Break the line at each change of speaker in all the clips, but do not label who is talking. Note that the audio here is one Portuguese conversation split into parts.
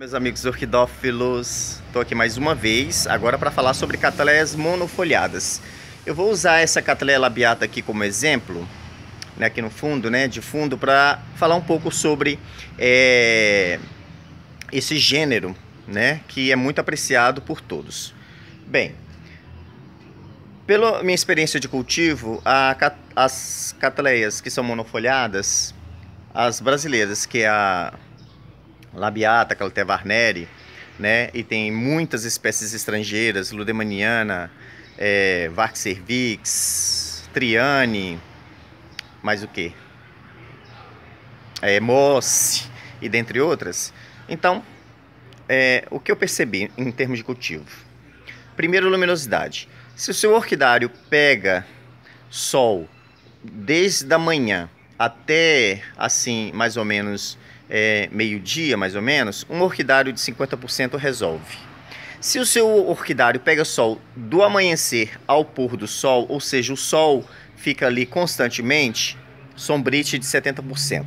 Meus amigos orquidófilos, estou aqui mais uma vez, agora para falar sobre cataleias monofoliadas. Eu vou usar essa cataleia labiata aqui como exemplo, né, aqui no fundo, né, de fundo, para falar um pouco sobre é, esse gênero, né, que é muito apreciado por todos. Bem, pela minha experiência de cultivo, a, as cataleias que são monofoliadas, as brasileiras, que é a labiata, caltevarneri, né? E tem muitas espécies estrangeiras, ludemaniana, é, cervix, triane, mais o que? É, mosse e dentre outras. Então, é, o que eu percebi em termos de cultivo? Primeiro, luminosidade. Se o seu orquidário pega sol desde a manhã até assim, mais ou menos é, meio-dia, mais ou menos, um orquidário de 50% resolve. Se o seu orquidário pega sol do amanhecer ao pôr do sol, ou seja, o sol fica ali constantemente, sombrite de 70%.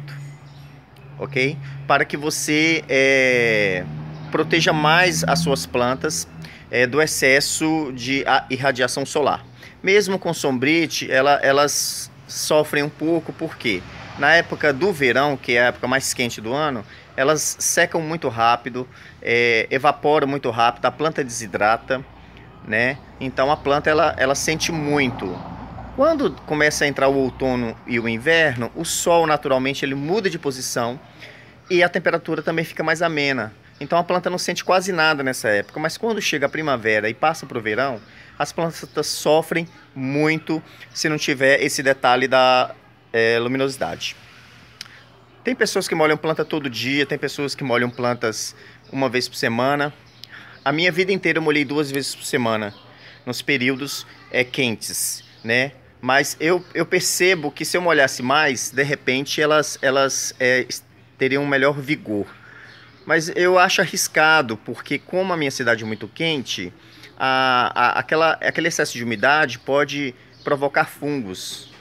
Ok? Para que você é, proteja mais as suas plantas é, do excesso de irradiação solar. Mesmo com sombrite, ela, elas sofrem um pouco, por quê? Porque na época do verão, que é a época mais quente do ano, elas secam muito rápido, é, evaporam muito rápido, a planta desidrata, né? Então a planta ela, ela sente muito. Quando começa a entrar o outono e o inverno, o sol naturalmente ele muda de posição e a temperatura também fica mais amena. Então a planta não sente quase nada nessa época, mas quando chega a primavera e passa para o verão, as plantas sofrem muito se não tiver esse detalhe da é, luminosidade. Tem pessoas que molham planta todo dia, tem pessoas que molham plantas uma vez por semana. A minha vida inteira eu molhei duas vezes por semana, nos períodos é, quentes, né? Mas eu, eu percebo que se eu molhasse mais, de repente elas, elas é, teriam um melhor vigor. Mas eu acho arriscado, porque como a minha cidade é muito quente, a, a, aquela, aquele excesso de umidade pode provocar fungos,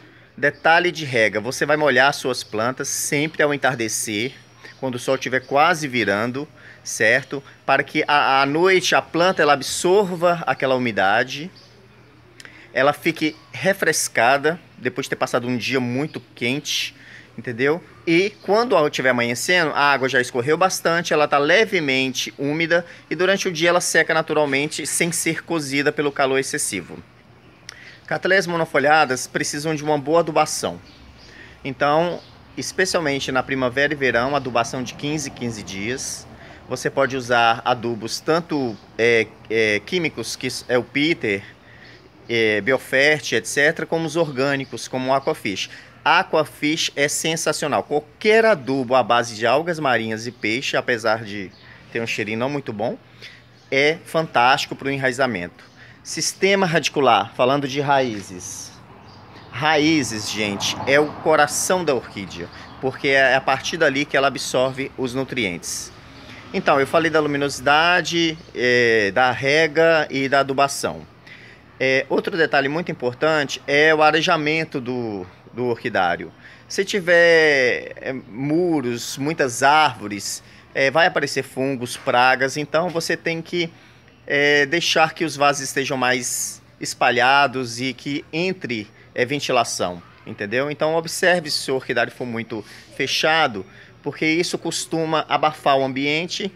Detalhe de rega, você vai molhar suas plantas sempre ao entardecer, quando o sol estiver quase virando, certo? Para que à noite a planta ela absorva aquela umidade, ela fique refrescada depois de ter passado um dia muito quente, entendeu? E quando estiver amanhecendo, a água já escorreu bastante, ela está levemente úmida e durante o dia ela seca naturalmente sem ser cozida pelo calor excessivo. Cataleias monofolhadas precisam de uma boa adubação. Então, especialmente na primavera e verão, adubação de 15 15 dias. Você pode usar adubos tanto é, é, químicos, que é o Peter, é, Biofert, etc., como os orgânicos, como o Aquafish. Aquafish é sensacional. Qualquer adubo à base de algas marinhas e peixe, apesar de ter um cheirinho não muito bom, é fantástico para o enraizamento. Sistema radicular, falando de raízes. Raízes, gente, é o coração da orquídea, porque é a partir dali que ela absorve os nutrientes. Então, eu falei da luminosidade, é, da rega e da adubação. É, outro detalhe muito importante é o arejamento do, do orquidário. Se tiver é, muros, muitas árvores, é, vai aparecer fungos, pragas, então você tem que é, deixar que os vasos estejam mais espalhados e que entre é, ventilação, entendeu? Então observe se o orquidário for muito fechado, porque isso costuma abafar o ambiente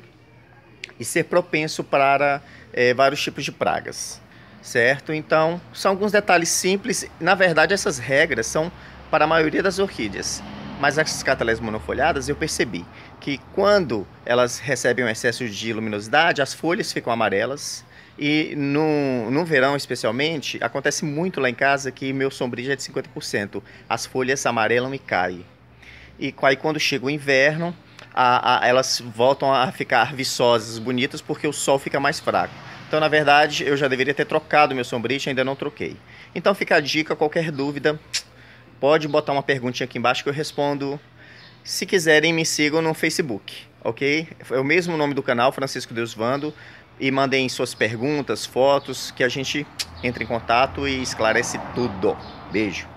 e ser propenso para é, vários tipos de pragas, certo? Então são alguns detalhes simples. Na verdade, essas regras são para a maioria das orquídeas. Mas essas catalés monofoliadas eu percebi que quando elas recebem um excesso de luminosidade, as folhas ficam amarelas. E no, no verão, especialmente, acontece muito lá em casa que meu sombrio é de 50%. As folhas amarelam e caem. E aí, quando chega o inverno, a, a, elas voltam a ficar viçosas, bonitas, porque o sol fica mais fraco. Então, na verdade, eu já deveria ter trocado meu sombrite, ainda não troquei. Então, fica a dica, qualquer dúvida, Pode botar uma perguntinha aqui embaixo que eu respondo. Se quiserem, me sigam no Facebook, ok? É o mesmo nome do canal, Francisco Deus Vando. E mandem suas perguntas, fotos, que a gente entre em contato e esclarece tudo. Beijo.